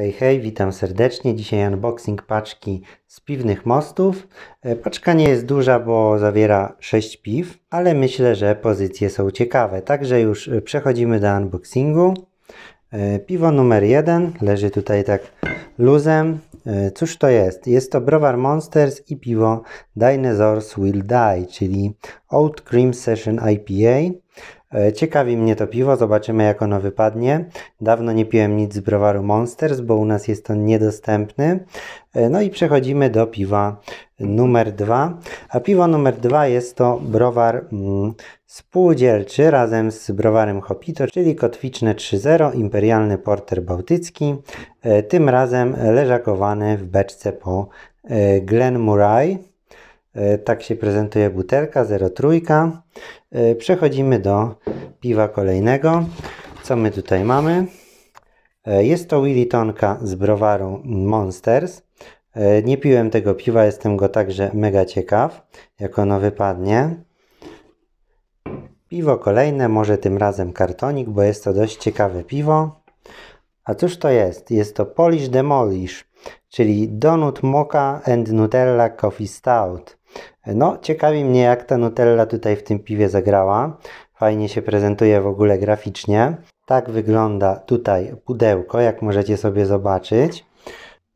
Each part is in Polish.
Hej, hej, witam serdecznie. Dzisiaj unboxing paczki z piwnych mostów. E, paczka nie jest duża, bo zawiera 6 piw, ale myślę, że pozycje są ciekawe. Także już e, przechodzimy do unboxingu. E, piwo numer 1 leży tutaj tak luzem. Cóż to jest? Jest to Browar Monsters i piwo Dinosaurs Will Die, czyli Old Cream Session IPA. E, ciekawi mnie to piwo, zobaczymy jak ono wypadnie. Dawno nie piłem nic z browaru Monsters, bo u nas jest on niedostępny. E, no i przechodzimy do piwa numer dwa. A piwo numer dwa jest to browar mm, spółdzielczy razem z browarem Hopito, czyli Kotwiczne 3.0, imperialny porter bałtycki, e, tym razem leżakowany w beczce po Glen Murray. E, tak się prezentuje butelka 03. E, przechodzimy do piwa kolejnego. Co my tutaj mamy? E, jest to Willy Tonka z browaru Monsters. Nie piłem tego piwa, jestem go także mega ciekaw, jak ono wypadnie. Piwo kolejne, może tym razem kartonik, bo jest to dość ciekawe piwo. A cóż to jest? Jest to Polish Demolish, czyli Donut Mocha and Nutella Coffee Stout. No, ciekawi mnie, jak ta Nutella tutaj w tym piwie zagrała. Fajnie się prezentuje w ogóle graficznie. Tak wygląda tutaj pudełko, jak możecie sobie zobaczyć.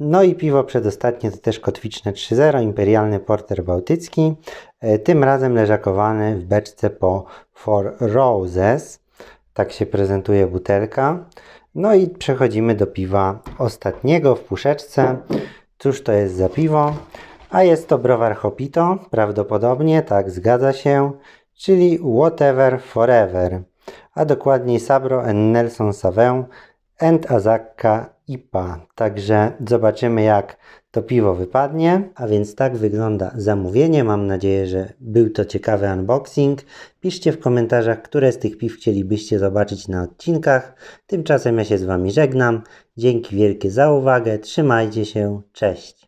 No i piwo przedostatnie to też kotwiczne 3.0, imperialny porter bałtycki, e, tym razem leżakowany w beczce po Four Roses. Tak się prezentuje butelka. No i przechodzimy do piwa ostatniego w puszeczce. Cóż to jest za piwo? A jest to browar Hopito, prawdopodobnie, tak zgadza się, czyli Whatever Forever, a dokładniej Sabro and Nelson Savin and Azaka IPA. Także zobaczymy jak to piwo wypadnie. A więc tak wygląda zamówienie. Mam nadzieję, że był to ciekawy unboxing. Piszcie w komentarzach, które z tych piw chcielibyście zobaczyć na odcinkach. Tymczasem ja się z Wami żegnam. Dzięki wielkie za uwagę. Trzymajcie się. Cześć.